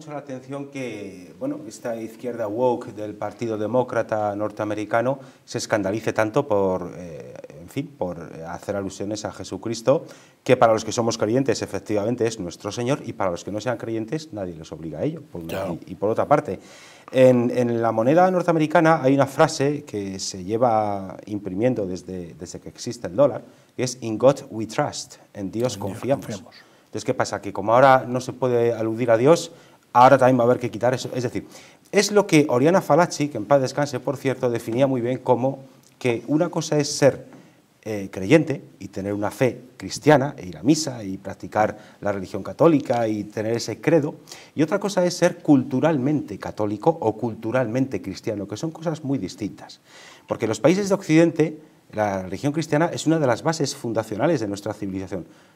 mucho la atención que bueno, esta izquierda woke del Partido Demócrata norteamericano se escandalice tanto por, eh, en fin, por hacer alusiones a Jesucristo, que para los que somos creyentes efectivamente es nuestro Señor y para los que no sean creyentes nadie les obliga a ello. y, por otra parte, en, la moneda norteamericana hay una frase que se lleva imprimiendo desde, desde que existe el dólar, que es In God we trust, en Dios, confiamos. Entonces, ¿qué pasa? Que como ahora no se puede aludir a Dios, ahora también va a haber que quitar eso. Es decir, es lo que Oriana Falacci, que en paz descanse, por cierto, definía muy bien como que una cosa es ser eh, creyente y tener una fe cristiana e ir a misa y practicar la religión católica y tener ese credo, y otra cosa es ser culturalmente católico o culturalmente cristiano, que son cosas muy distintas. Porque en los países de Occidente la religión cristiana es una de las bases fundacionales de nuestra civilización.